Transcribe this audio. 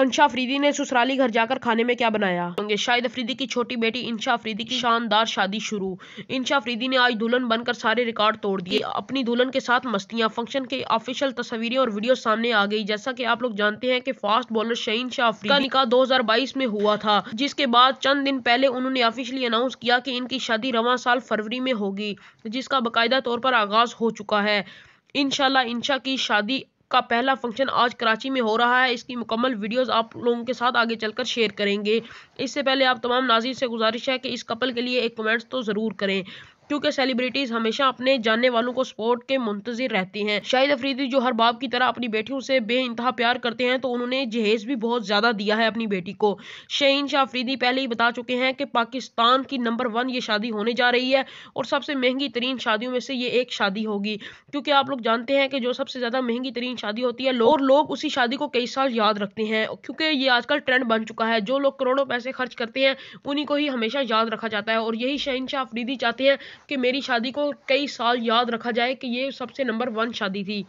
अंशा अफरीदी ने ससुराली घर जाकर खाने में क्या बनाया होंगे शाहिद अफरीदी की छोटी बेटी इंशा अफरीदी की शानदार शादी शुरू इंशा अफरीदी ने आज दुल्हन बनकर सारे रिकॉर्ड तोड़ दिए अपनी दुल्हन के साथ मस्तियां फंक्शन के ऑफिशियल तस्वीरें और वीडियो सामने आ गई जैसा कि आप लोग जानते हैं कि फास्ट बॉलर शहीन शाह अफरीदी का निकाह बाईस में हुआ था जिसके बाद चंद दिन पहले उन्होंने ऑफिशियली अनाउंस किया कि इनकी शादी रवा साल फरवरी में होगी जिसका बाकायदा तौर पर आगाज हो चुका है इनशाला इंशा की शादी का पहला फंक्शन आज कराची में हो रहा है इसकी मुकम्मल वीडियोस आप लोगों के साथ आगे चलकर शेयर करेंगे इससे पहले आप तमाम नाजिर से गुजारिश है कि इस कपल के लिए एक कमेंट्स तो ज़रूर करें क्योंकि सेलिब्रिटीज हमेशा अपने जानने वालों को सपोर्ट के मुंतजिर रहती हैं शाहिद अफरीदी जो हर बाप की तरह अपनी बेटियों से बे इंतहा प्यार करते हैं तो उन्होंने जहेज भी बहुत ज़्यादा दिया है अपनी बेटी को शहीन शाह अफरीदी पहले ही बता चुके हैं कि पाकिस्तान की नंबर वन ये शादी होने जा रही है और सबसे महंगी तरीन शादियों में से ये एक शादी होगी क्योंकि आप लोग जानते हैं कि जो सबसे ज़्यादा महंगी तरीन शादी होती है और लोग उसी शादी को कई साल याद रखते हैं क्योंकि ये आजकल ट्रेंड बन चुका है जो लोग करोड़ों पैसे खर्च करते हैं उन्हीं को ही हमेशा याद रखा जाता है और यही शहीन शाह अफरीदी चाहते हैं कि मेरी शादी को कई साल याद रखा जाए कि ये सबसे नंबर वन शादी थी